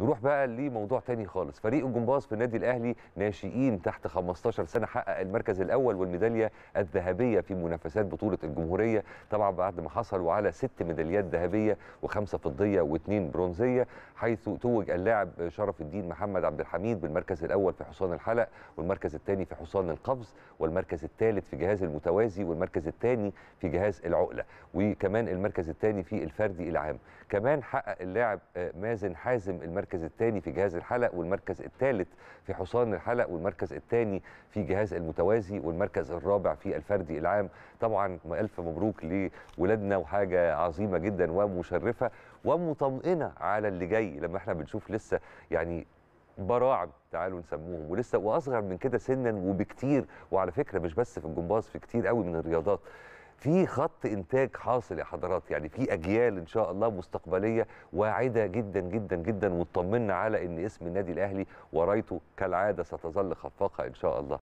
نروح بقى لموضوع تاني خالص فريق الجمباز في النادي الاهلي ناشئين تحت 15 سنه حقق المركز الاول والميداليه الذهبيه في منافسات بطوله الجمهوريه طبعا بعد ما حصلوا على ست ميداليات ذهبيه وخمسه فضيه واثنين برونزيه حيث توج اللاعب شرف الدين محمد عبد الحميد بالمركز الاول في حصان الحلق والمركز الثاني في حصان القفز والمركز الثالث في جهاز المتوازي والمركز الثاني في جهاز العقله وكمان المركز الثاني في الفردي العام كمان حقق اللاعب آه، مازن حازم المركز المركز الثاني في جهاز الحلق والمركز الثالث في حصان الحلق والمركز الثاني في جهاز المتوازي والمركز الرابع في الفردي العام طبعا ألف مبروك لولادنا وحاجة عظيمة جدا ومشرفة ومطمئنة على اللي جاي لما احنا بنشوف لسه يعني براعم تعالوا نسموهم ولسه واصغر من كده سنا وبكتير وعلى فكره مش بس في الجمباز في كتير قوي من الرياضات في خط انتاج حاصل يا حضرات يعني في اجيال ان شاء الله مستقبليه واعده جدا جدا جدا واطمنا على ان اسم النادي الاهلي ورايته كالعاده ستظل خفاقه ان شاء الله